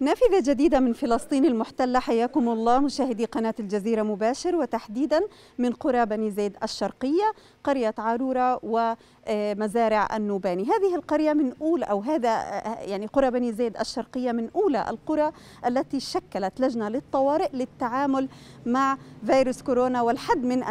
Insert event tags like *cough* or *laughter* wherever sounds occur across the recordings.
نافذة جديدة من فلسطين المحتلة حياكم الله مشاهدي قناة الجزيرة مباشر وتحديدا من قرى بني زيد الشرقية قرية عارورة و آه، مزارع النوباني هذه القرية من أولى أو هذا آه، آه، يعني قرى بني زيد الشرقية من أولى القرى التي شكلت لجنة للطوارئ للتعامل مع فيروس كورونا والحد من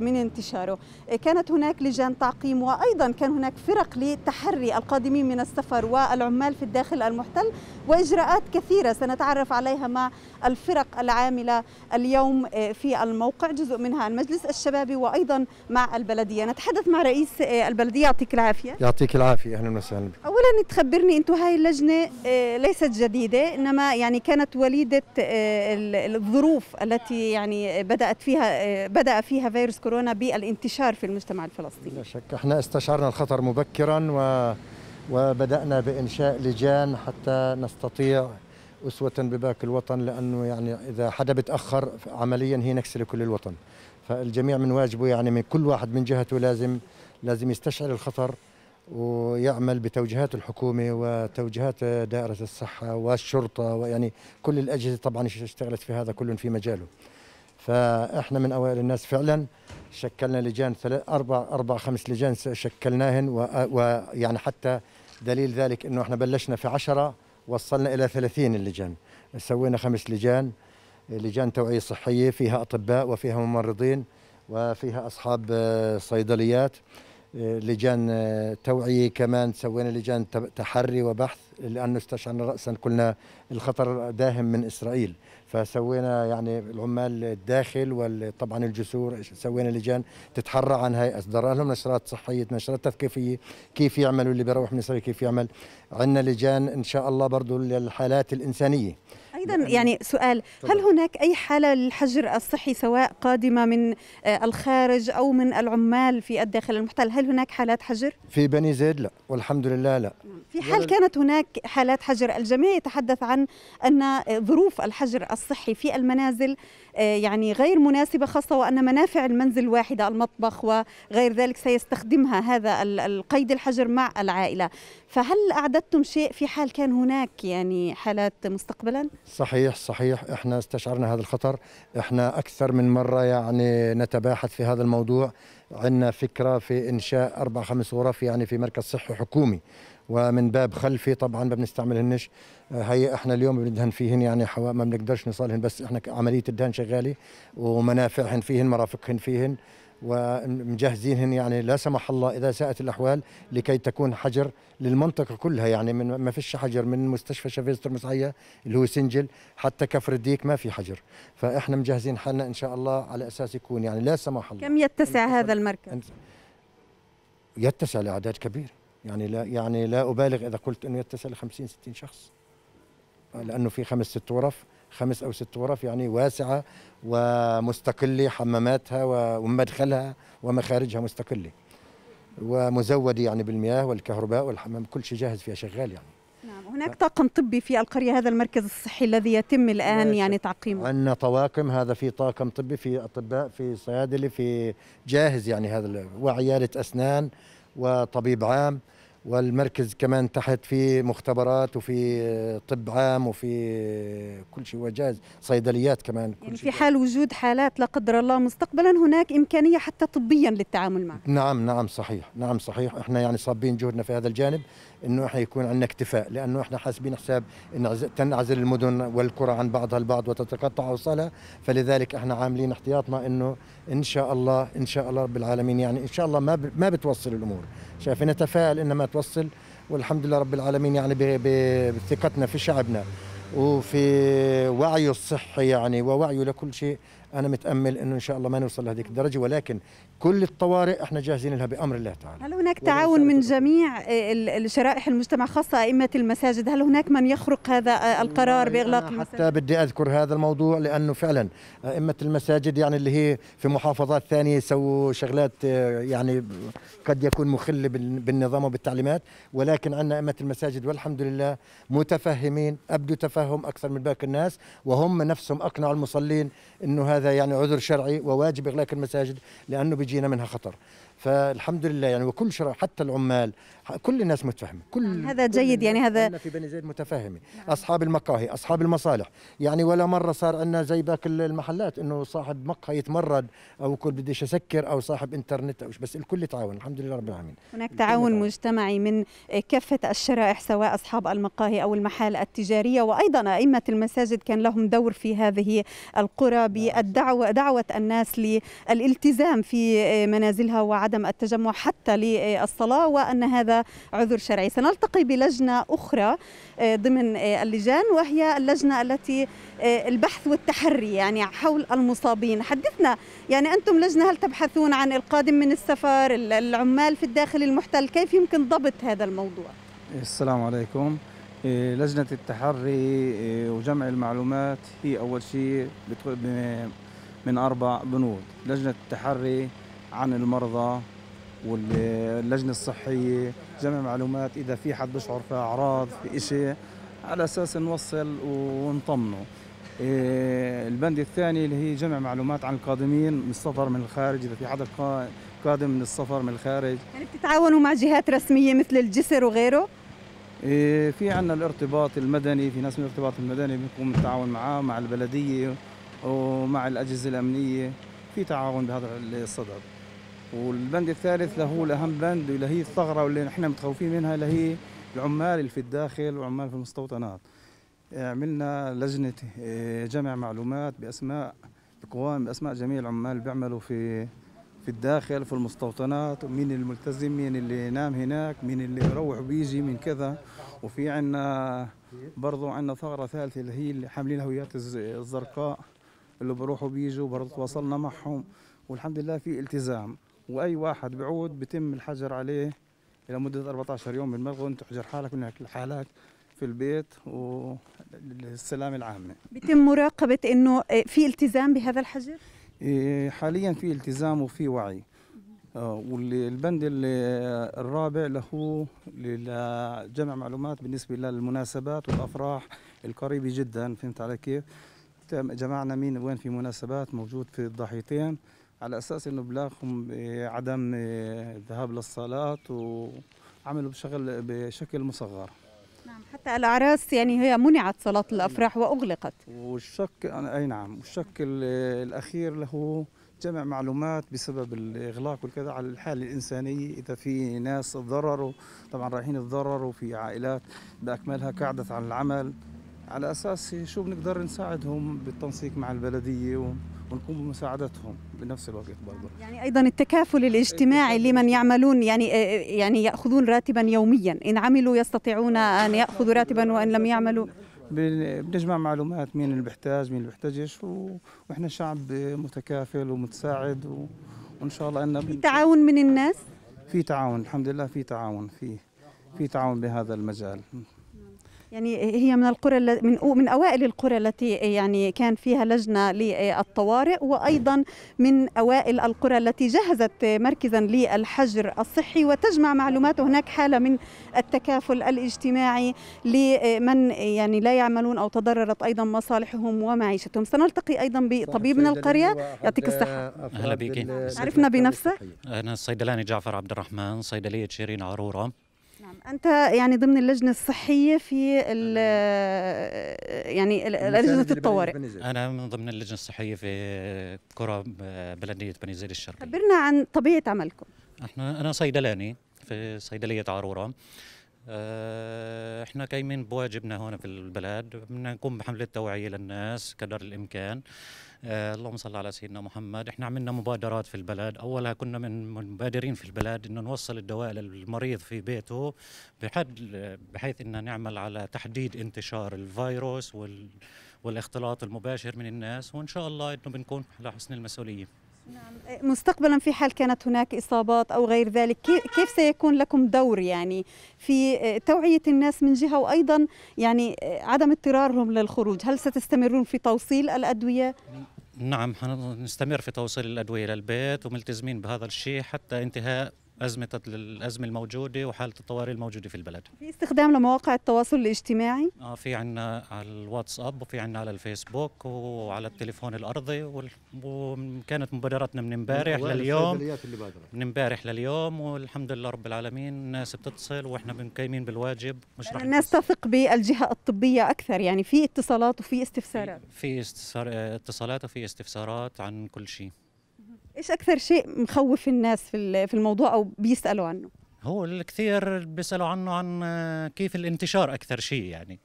من انتشاره كانت هناك لجان تعقيم وأيضا كان هناك فرق لتحري القادمين من السفر والعمال في الداخل المحتل وإجراءات كثيرة سنتعرف عليها مع الفرق العاملة اليوم آه، في الموقع جزء منها المجلس الشبابي وأيضا مع البلدية نتحدث مع رئيس آه، البلدية يعطيك العافية يعطيك العافية أهلا وسهلا بك أولا تخبرني أنتم هاي اللجنة آه، ليست جديدة إنما يعني كانت وليدة الظروف التي يعني بدأت فيها بدأ فيها فيروس كورونا بالانتشار في المجتمع الفلسطيني لا شك احنا استشعرنا الخطر مبكرا و وبدأنا بإنشاء لجان حتى نستطيع أسوة بباقي الوطن لأنه يعني إذا حدا بتأخر عمليا هي نكسة لكل الوطن فالجميع من واجبه يعني من كل واحد من جهته لازم لازم يستشعر الخطر ويعمل بتوجيهات الحكومة وتوجيهات دائرة الصحة والشرطة ويعني كل الأجهزة طبعا اشتغلت في هذا كل في مجاله فإحنا من أوائل الناس فعلا شكلنا لجان أربع أربع خمس لجان شكلناهن ويعني حتى دليل ذلك أنه إحنا بلشنا في عشرة وصلنا إلى 30 اللجان سوينا خمس لجان لجان توعية صحية فيها أطباء وفيها ممرضين وفيها أصحاب آه، صيدليات آه، لجان آه، توعية كمان سوينا لجان تحري وبحث لأنه استشعرنا رأسا كلنا الخطر داهم من إسرائيل فسوينا يعني العمال الداخل وطبعا الجسور سوينا لجان تتحرى عن هاي اصدرنا لهم نشرات صحيه نشرات تثقيفيه كيف يعملوا اللي بيروح من سوريا كيف يعمل عندنا لجان ان شاء الله برضه للحالات الانسانيه ايضا نعم. يعني سؤال هل هناك اي حاله للحجر الصحي سواء قادمه من الخارج او من العمال في الداخل المحتل هل هناك حالات حجر في بني زيد لا والحمد لله لا في حال كانت هناك حالات حجر الجميع يتحدث عن ان ظروف الحجر الصحي في المنازل آه، يعني غير مناسبه خاصه وان منافع المنزل واحده المطبخ وغير ذلك سيستخدمها هذا القيد الحجر مع العائله فهل أعددتم شيء في حال كان هناك يعني حالات مستقبلا؟ صحيح صحيح احنا استشعرنا هذا الخطر احنا أكثر من مرة يعني نتباحث في هذا الموضوع عندنا فكرة في إنشاء أربع خمس غرف يعني في مركز صحي حكومي ومن باب خلفي طبعا ما بنستعملهنش هي احنا اليوم بندهن فيهن يعني حوا ما بنقدرش نصالهن بس احنا عمليه الدهن شغاله ومنافعهن فيهن مرافقهن فيهن ومجهزينهن يعني لا سمح الله اذا ساءت الاحوال لكي تكون حجر للمنطقه كلها يعني من ما فيش حجر من مستشفى شفيستر مسعيه اللي هو سنجل حتى كفر الديك ما في حجر فاحنا مجهزين حالنا ان شاء الله على اساس يكون يعني لا سمح الله كم يتسع يعني هذا المركز؟ يتسع لاعداد كبيره يعني لا يعني لا ابالغ اذا قلت انه يتسع ل 50 60 شخص لانه في خمس ست غرف خمس أو ست غرف يعني واسعة ومستقلة حماماتها ومدخلها ومخارجها مستقلة ومزودة يعني بالمياه والكهرباء والحمام كل شيء جاهز فيها شغال يعني نعم هناك طاقم طبي في القرية هذا المركز الصحي الذي يتم الآن يعني تعقيمه عندنا طواقم هذا في طاقم طبي في أطباء في صيادلة في جاهز يعني هذا وعيادة أسنان وطبيب عام والمركز كمان تحت في مختبرات وفي طب عام وفي كل شيء وجاز صيدليات كمان كل يعني شيء في حال وجود حالات لا قدر الله مستقبلا هناك امكانيه حتى طبيا للتعامل معها نعم نعم صحيح نعم صحيح احنا يعني صابين جهدنا في هذا الجانب انه احنا يكون عندنا اكتفاء لانه احنا حاسبين حساب ان تنعزل المدن والقرى عن بعضها البعض وتتقطع اوصالها فلذلك احنا عاملين احتياطنا انه ان شاء الله ان شاء الله رب العالمين يعني ان شاء الله ما ما بتوصل الامور شايفين نتفائل انما توصل والحمد لله رب العالمين يعني بثقتنا في شعبنا وفي وعيه الصحي يعني ووعيه لكل شيء انا متامل انه ان شاء الله ما نوصل لهذيك الدرجه ولكن كل الطوارئ احنا جاهزين لها بامر الله تعالى هل هناك تعاون من جميع شرائح المجتمع خاصه ائمه المساجد هل هناك من يخرق هذا القرار باغلاق المساجد حتى بدي اذكر هذا الموضوع لانه فعلا ائمه المساجد يعني اللي هي في محافظات ثانيه يسووا شغلات آه، يعني قد يكون مخله بالنظام وبالتعليمات ولكن عندنا ائمه المساجد والحمد لله متفهمين ابدوا تفهم اكثر من باقي الناس وهم نفسهم اقنعوا المصلين انه هذا يعني عذر شرعي وواجب إغلاق المساجد لأنه بيجينا منها خطر فالحمد لله يعني وكل شرع حتى العمال كل الناس متفهمه كل آه، هذا كل جيد يعني هذا في بني زيد متفاهمه نعم. اصحاب المقاهي اصحاب المصالح يعني ولا مره صار عندنا زي باقي المحلات انه صاحب مقهى يتمرد او كل بديش اسكر او صاحب انترنت او بس الكل تعاون الحمد لله رب العالمين هناك تعاون, مجتمعي من كافه الشرائح سواء اصحاب المقاهي او المحال التجاريه وايضا ائمه المساجد كان لهم دور في هذه القرى نعم. بالدعم دعوة دعوة الناس للالتزام في آه، منازلها وعدم التجمع حتى للصلاة وأن هذا عذر شرعي سنلتقي بلجنة أخرى آه، ضمن آه، اللجان وهي اللجنة التي البحث والتحري يعني حول المصابين حدثنا يعني أنتم لجنة هل تبحثون عن القادم من السفر العمال في الداخل المحتل كيف يمكن ضبط هذا الموضوع السلام عليكم لجنة التحري وجمع المعلومات هي أول شيء من أربع بنود لجنة التحري عن المرضى واللجنة الصحية جمع معلومات إذا في حد بشعر في أعراض في إشي على أساس نوصل ونطمنه إيه، البند الثاني اللي هي جمع معلومات عن القادمين من السفر من الخارج إذا في حدا قادم من السفر من الخارج يعني بتتعاونوا مع جهات رسمية مثل الجسر وغيره؟ إيه، في عندنا الارتباط المدني في ناس من الارتباط المدني بنقوم بالتعاون معاه مع البلدية ومع الأجهزة الأمنية في تعاون بهذا الصدد والبند الثالث له الأهم بند اللي هي الثغرة واللي نحن متخوفين منها اللي هي العمال اللي في الداخل وعمال في المستوطنات عملنا لجنة آه، جمع معلومات بأسماء القوام بأسماء جميع العمال اللي بيعملوا في في الداخل في المستوطنات ومين الملتزم مين اللي نام هناك مين اللي يروح وبيجي من كذا وفي عنا برضه عنا ثغرة ثالثة اللي هي اللي حاملين الهويات الزرقاء اللي بروحوا بيجوا برضه تواصلنا معهم والحمد لله في التزام واي واحد بعود بتم الحجر عليه الى مده 14 يوم بالملغو انت تحجر حالك وانك لحالك في البيت والسلامه العامه بتم مراقبه انه آه، في التزام بهذا الحجر إيه، حاليا في التزام وفي وعي آه، والبند الرابع له لجمع معلومات بالنسبه للمناسبات والافراح القريبه جدا فهمت علي كيف جمعنا مين وين في مناسبات موجود في الضاحيتين على اساس انه بلاغهم آه، عدم الذهاب آه، للصلاه وعملوا بشغل بشكل مصغر نعم حتى الاعراس يعني هي منعت صلاه الافراح واغلقت والشك اي نعم والشك الاخير له جمع معلومات بسبب الاغلاق والكذا على الحاله الانسانيه اذا في ناس تضرروا طبعا رايحين تضرروا في عائلات باكملها قعدت عن العمل على اساس شو بنقدر نساعدهم بالتنسيق مع البلديه ونقوم بمساعدتهم بنفس الوقت برضه يعني ايضا التكافل الاجتماعي لمن يعملون يعني آه، آه، يعني ياخذون راتبا يوميا ان عملوا يستطيعون ان ياخذوا راتبا وان لم يعملوا بنجمع معلومات مين اللي بيحتاج مين اللي بيحتاجش واحنا شعب متكافل ومتساعد و... وان شاء الله ان في تعاون من الناس في تعاون الحمد لله في تعاون في في تعاون بهذا المجال يعني هي من القرى من من اوائل القرى التي يعني كان فيها لجنه للطوارئ وايضا من اوائل القرى التي جهزت مركزا للحجر الصحي وتجمع معلومات وهناك حاله من التكافل الاجتماعي لمن يعني لا يعملون او تضررت ايضا مصالحهم ومعيشتهم سنلتقي ايضا بطبيب من القريه يعطيك الصحه اهلا بك عرفنا بنفسك انا الصيدلاني جعفر عبد الرحمن صيدليه شيرين عروره انت يعني ضمن اللجنه الصحيه في يعني لجنه الطوارئ انا من ضمن اللجنه الصحيه في قرى بلديه بني زيد الشرقيه خبرنا عن طبيعه عملكم احنا انا صيدلاني في صيدليه عروره آه، احنا قايمين بواجبنا هون في البلد بدنا نقوم بحمله توعيه للناس قدر الامكان آه اللهم صل على سيدنا محمد احنا عملنا مبادرات في البلد اولها كنا من المبادرين في البلد انه نوصل الدواء للمريض في بيته بحد بحيث ان نعمل على تحديد انتشار الفيروس وال والاختلاط المباشر من الناس وان شاء الله انه بنكون على حسن المسؤوليه نعم. إيه، مستقبلا في حال كانت هناك إصابات أو غير ذلك كيف سيكون لكم دور يعني في إيه، توعية الناس من جهة وأيضا يعني إيه، عدم اضطرارهم للخروج هل ستستمرون في توصيل الأدوية؟ نعم حنستمر في توصيل الأدوية للبيت وملتزمين بهذا الشيء حتى انتهاء أزمة الأزمة الموجودة وحالة الطوارئ الموجودة في البلد في استخدام لمواقع التواصل الاجتماعي؟ آه في عنا على الواتساب وفي عنا على الفيسبوك وعلى التليفون الأرضي وكانت مبادراتنا من امبارح لليوم من امبارح لليوم والحمد لله رب العالمين الناس بتتصل وإحنا مقيمين بالواجب مش رح الناس تثق بالجهة الطبية أكثر يعني في اتصالات وفي استفسارات في, في اتصالات وفي استفسارات عن كل شيء ايش اكثر شيء مخوف الناس في في الموضوع او بيسالوا عنه هو الكثير بيسالوا عنه عن كيف الانتشار اكثر شيء يعني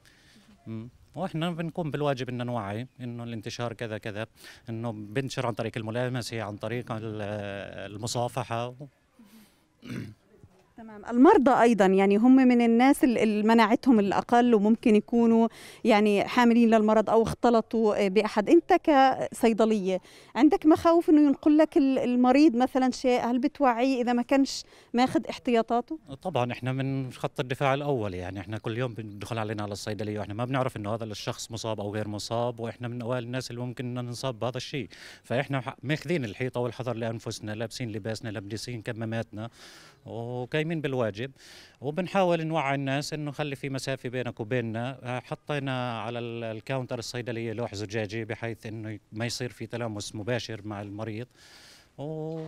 واحنا بنقوم بالواجب ان نوعي انه الانتشار كذا كذا انه بنشر عن طريق الملامسه عن طريق المصافحه تمام المرضى ايضا يعني هم من الناس اللي مناعتهم الاقل وممكن يكونوا يعني حاملين للمرض او اختلطوا آه، باحد انت كصيدليه عندك مخاوف انه ينقل لك المريض مثلا شيء هل بتوعيه اذا ما كانش ماخذ احتياطاته طبعا احنا من خط الدفاع الاول يعني احنا كل يوم بندخل علينا على الصيدليه واحنا ما بنعرف انه هذا الشخص مصاب او غير مصاب واحنا من اوائل الناس اللي ممكن ننصاب بهذا الشيء فاحنا ماخذين الحيطه والحذر لانفسنا لابسين لباسنا لابسين كماماتنا وكي قايمين بالواجب وبنحاول نوعي الناس انه خلي في مسافه بينك وبيننا آه، حطينا على الكاونتر الصيدليه لوح زجاجي بحيث انه ما يصير في تلامس مباشر مع المريض و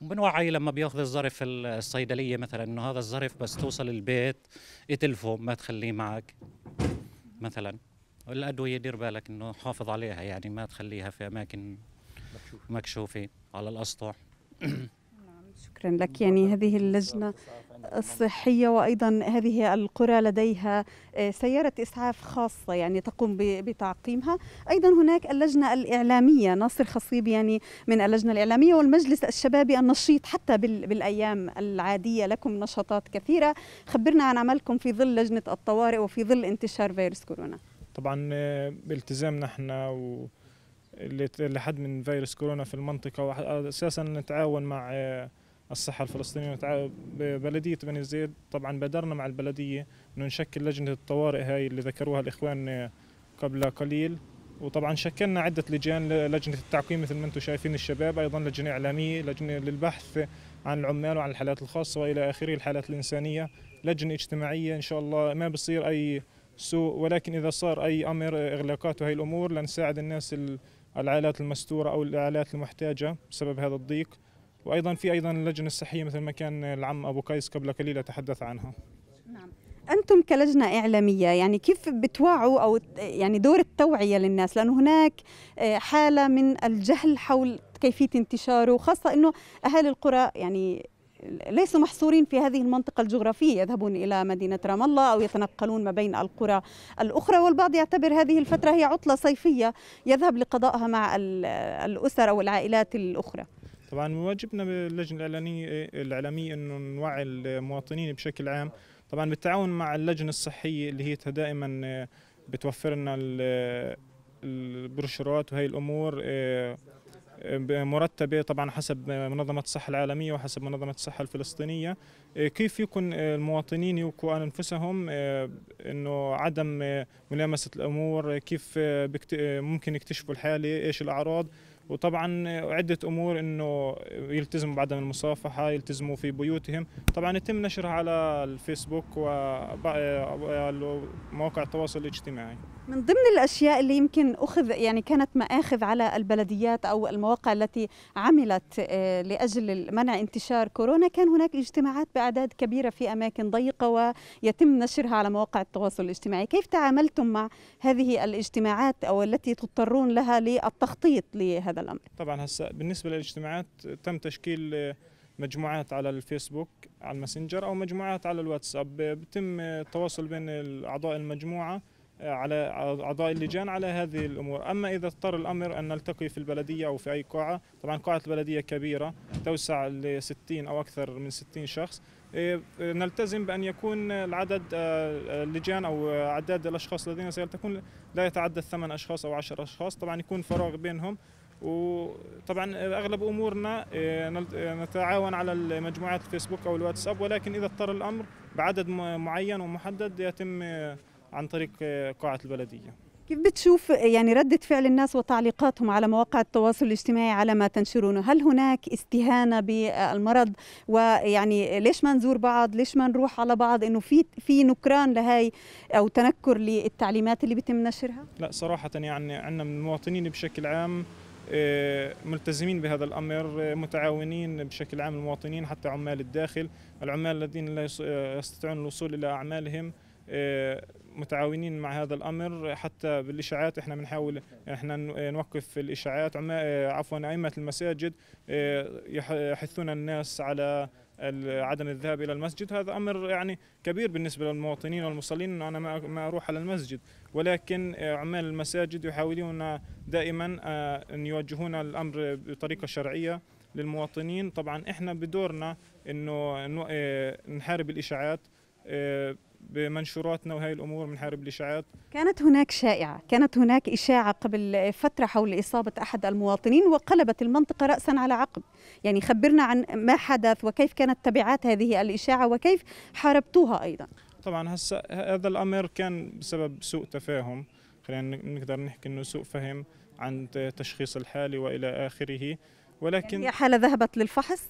بنوعي لما بياخذ الظرف الصيدليه مثلا انه هذا الظرف بس توصل البيت اتلفه ما تخليه معك مثلا الادويه دير بالك انه حافظ عليها يعني ما تخليها في اماكن مكشوفه على الاسطح *clears throat* شكرا لك يعني هذه اللجنة الصحية وأيضا هذه القرى لديها آه، سيارة إسعاف خاصة يعني تقوم بتعقيمها أيضا هناك اللجنة الإعلامية ناصر خصيب يعني من اللجنة الإعلامية والمجلس الشبابي النشيط حتى بالأيام العادية لكم نشاطات كثيرة خبرنا عن عملكم في ظل لجنة الطوارئ وفي ظل انتشار فيروس كورونا طبعا آه، بالتزامنا احنا و... لحد من فيروس كورونا في المنطقة وأساسا نتعاون مع آه، الصحه الفلسطينيه ببلديه بني زيد طبعا بادرنا مع البلديه انه نشكل لجنه الطوارئ هاي اللي ذكروها الاخوان قبل قليل وطبعا شكلنا عده لجان لجنه التعقيم مثل ما انتم شايفين الشباب ايضا لجنه اعلاميه لجنه للبحث عن العمال وعن الحالات الخاصه والى اخره الحالات الانسانيه لجنه اجتماعيه ان شاء الله ما بصير اي سوء ولكن اذا صار اي امر اغلاقات وهي الامور لنساعد الناس العائلات المستوره او العائلات المحتاجه بسبب هذا الضيق وايضا في ايضا اللجنه الصحيه مثل ما كان العم ابو قيس قبل قليل تحدث عنها نعم انتم كلجنه اعلاميه يعني كيف بتوعوا او يعني دور التوعيه للناس لانه هناك آه، حاله من الجهل حول كيفيه انتشاره وخاصه انه اهالي القرى يعني ليسوا محصورين في هذه المنطقة الجغرافية يذهبون إلى مدينة رام الله أو يتنقلون ما بين القرى الأخرى والبعض يعتبر هذه الفترة هي عطلة صيفية يذهب لقضائها مع الأسر أو العائلات الأخرى طبعا واجبنا باللجنه الاعلاميه الاعلاميه انه نوعي المواطنين بشكل عام طبعا بالتعاون مع اللجنه الصحيه اللي هي دائما آه، بتوفر لنا البروشورات وهي الامور آه، آه، مرتبه طبعا حسب منظمه الصحه العالميه وحسب منظمه الصحه الفلسطينيه كيف يكون المواطنين يوقوا انفسهم انه عدم ملامسه الامور كيف ممكن يكتشفوا الحاله ايش الاعراض وطبعا عدة أمور أنه يلتزموا بعدم المصافحة يلتزموا في بيوتهم طبعا يتم نشرها على الفيسبوك ومواقع التواصل الاجتماعي من ضمن الأشياء اللي يمكن أخذ يعني كانت مآخذ على البلديات أو المواقع التي عملت آه، لأجل منع انتشار كورونا كان هناك اجتماعات بأعداد كبيرة في أماكن ضيقة ويتم نشرها على مواقع التواصل الاجتماعي كيف تعاملتم مع هذه الاجتماعات أو التي تضطرون لها للتخطيط لهذا هذا الامر طبعا هسه بالنسبه للاجتماعات تم تشكيل مجموعات على الفيسبوك على الماسنجر او مجموعات على الواتساب بتم التواصل بين اعضاء المجموعه آه، على اعضاء اللجان على هذه الامور، اما اذا اضطر الامر ان نلتقي في البلديه او في اي قاعه، طبعا قاعه البلديه كبيره توسع ل 60 او اكثر من 60 شخص، آه، آه، نلتزم بان يكون العدد اللجان او اعداد الاشخاص الذين سيلتقون لا يتعدى الثمان اشخاص او عشر اشخاص، طبعا يكون فراغ بينهم وطبعا اغلب امورنا آه، آه، نتعاون على مجموعات الفيسبوك او الواتساب ولكن اذا اضطر الامر بعدد معين ومحدد يتم آه، عن طريق قاعه البلديه كيف بتشوف يعني ردة فعل الناس وتعليقاتهم على مواقع التواصل الاجتماعي على ما تنشرونه هل هناك استهانة بالمرض ويعني ليش ما نزور بعض ليش ما نروح على بعض انه في في نكران لهي او تنكر للتعليمات اللي بيتم نشرها لا صراحة يعني عندنا من المواطنين بشكل عام آه، ملتزمين بهذا الأمر آه، متعاونين بشكل عام المواطنين حتى عمال الداخل العمال الذين لا آه، يستطيعون الوصول إلى أعمالهم متعاونين مع هذا الامر حتى بالاشاعات احنا بنحاول احنا نوقف الاشاعات عفوا ائمه المساجد يحثون الناس على عدم الذهاب الى المسجد هذا امر يعني كبير بالنسبه للمواطنين والمصلين انه انا ما اروح على المسجد ولكن آه، عمال المساجد يحاولون دائما آه، ان يوجهون الامر بطريقه شرعيه للمواطنين طبعا احنا بدورنا انه آه، نحارب الاشاعات بمنشوراتنا وهي الامور بنحارب الاشاعات كانت هناك شائعه كانت هناك اشاعه قبل فتره حول اصابه احد المواطنين وقلبت المنطقه راسا على عقب يعني خبرنا عن ما حدث وكيف كانت تبعات هذه الاشاعه وكيف حاربتوها ايضا طبعا هسه هذا الامر كان بسبب سوء تفاهم خلينا نقدر نحكي انه سوء فهم عن تشخيص الحاله والى اخره ولكن يعني حالة ذهبت للفحص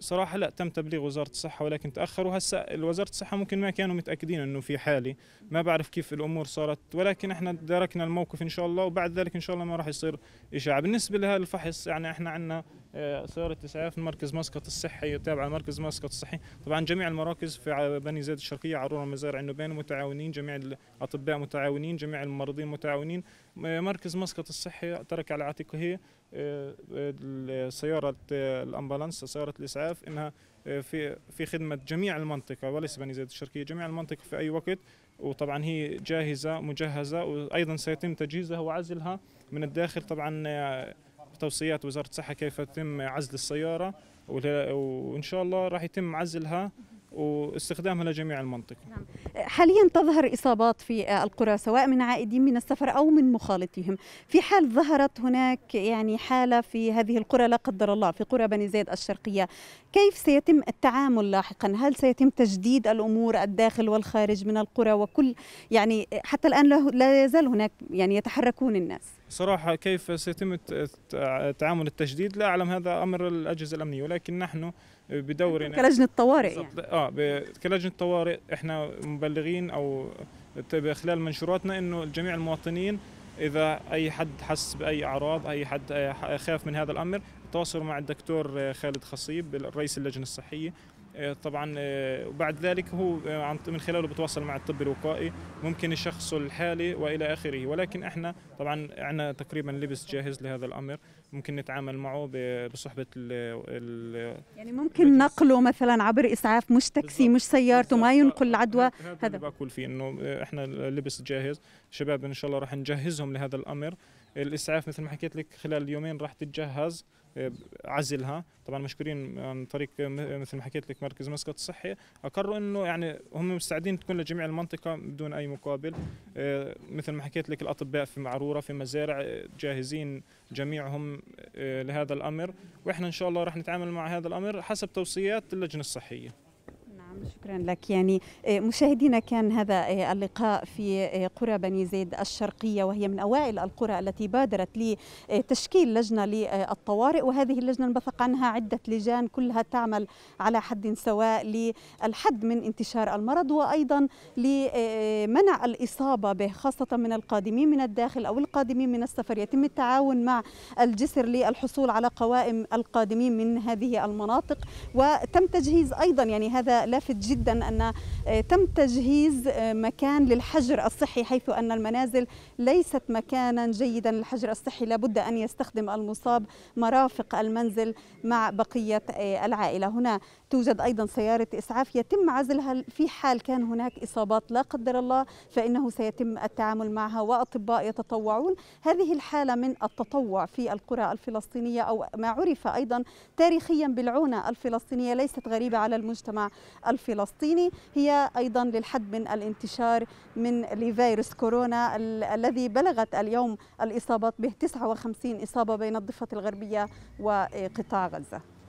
صراحه لا تم تبليغ وزاره الصحه ولكن تاخروا هسه وزاره الصحه ممكن ما كانوا متاكدين انه في حالي ما بعرف كيف الامور صارت ولكن احنا دركنا الموقف ان شاء الله وبعد ذلك ان شاء الله ما راح يصير اشاعه بالنسبه لهذا الفحص يعني احنا عندنا سيارة آه، إسعاف مركز مسقط الصحي تابعة لمركز مسقط الصحي طبعا جميع المراكز في بني زيد الشرقية عرورة مزارع النبان متعاونين جميع الأطباء متعاونين جميع الممرضين متعاونين مركز مسقط الصحي ترك على عاتقه آه، سيارة آه، الأمبالانس سيارة الإسعاف إنها في في خدمة جميع المنطقة وليس بني زيد الشرقية جميع المنطقة في أي وقت وطبعا هي جاهزة مجهزة وأيضا سيتم تجهيزها وعزلها من الداخل طبعا توصيات وزاره الصحه كيف يتم عزل السياره وان شاء الله راح يتم عزلها واستخدامها لجميع المنطقه. نعم. حاليا تظهر اصابات في القرى سواء من عائدين من السفر او من مخالطهم، في حال ظهرت هناك يعني حاله في هذه القرى لا قدر الله في قرى بني زيد الشرقيه، كيف سيتم التعامل لاحقا؟ هل سيتم تجديد الامور الداخل والخارج من القرى وكل يعني حتى الان لا يزال هناك يعني يتحركون الناس؟ صراحه كيف سيتم تعامل التجديد؟ لا اعلم هذا امر الاجهزه الامنيه ولكن نحن بدورنا كلجنه طوارئ يعني. اه كلجنه طوارئ احنا مبلغين او خلال منشوراتنا انه جميع المواطنين اذا اي حد حس باي اعراض اي حد خاف من هذا الامر تواصل مع الدكتور آه، خالد خصيب رئيس اللجنه الصحيه آه، طبعا آه، وبعد ذلك هو من خلاله بتواصل مع الطب الوقائي ممكن يشخصوا الحاله والى اخره ولكن احنا طبعا عنا تقريبا لبس جاهز لهذا الامر ممكن نتعامل معه بصحبه الـ الـ يعني ممكن نقله مثلا عبر اسعاف مش تاكسي مش سيارته ما ينقل العدوى هذا, هذا. بقول فيه انه احنا لبس جاهز شباب ان شاء الله راح نجهزهم لهذا الامر الاسعاف مثل ما حكيت لك خلال يومين راح تتجهز عزلها طبعا مشكورين عن طريق مثل ما حكيت لك مركز مسقط الصحي اقروا انه يعني هم مستعدين تكون لجميع المنطقه بدون اي مقابل آه، مثل ما حكيت لك الاطباء في معروره في مزارع آه، جاهزين جميعهم آه، لهذا الامر واحنا ان شاء الله راح نتعامل مع هذا الامر حسب توصيات اللجنه الصحيه شكرا لك يعني آه، مشاهدينا كان هذا آه، اللقاء في آه، قرى بني زيد الشرقية وهي من أوائل القرى التي بادرت لتشكيل لجنة للطوارئ وهذه اللجنة انبثق عنها عدة لجان كلها تعمل على حد سواء للحد من انتشار المرض وأيضا لمنع الإصابة به خاصة من القادمين من الداخل أو القادمين من السفر يتم التعاون مع الجسر للحصول على قوائم القادمين من هذه المناطق وتم تجهيز أيضا يعني هذا لافت لافت جدا أن آه، تم تجهيز آه، مكان للحجر الصحي حيث أن المنازل ليست مكانا جيدا للحجر الصحي لابد أن يستخدم المصاب مرافق المنزل مع بقية آه، العائلة هنا توجد أيضا سيارة إسعاف يتم عزلها في حال كان هناك إصابات لا قدر الله فإنه سيتم التعامل معها وأطباء يتطوعون هذه الحالة من التطوع في القرى الفلسطينية أو ما عرف أيضا تاريخيا بالعونة الفلسطينية ليست غريبة على المجتمع الفلسطيني هي أيضا للحد من الانتشار من لفيروس كورونا الذي بلغت اليوم الإصابات به 59 إصابة بين الضفة الغربية وقطاع غزة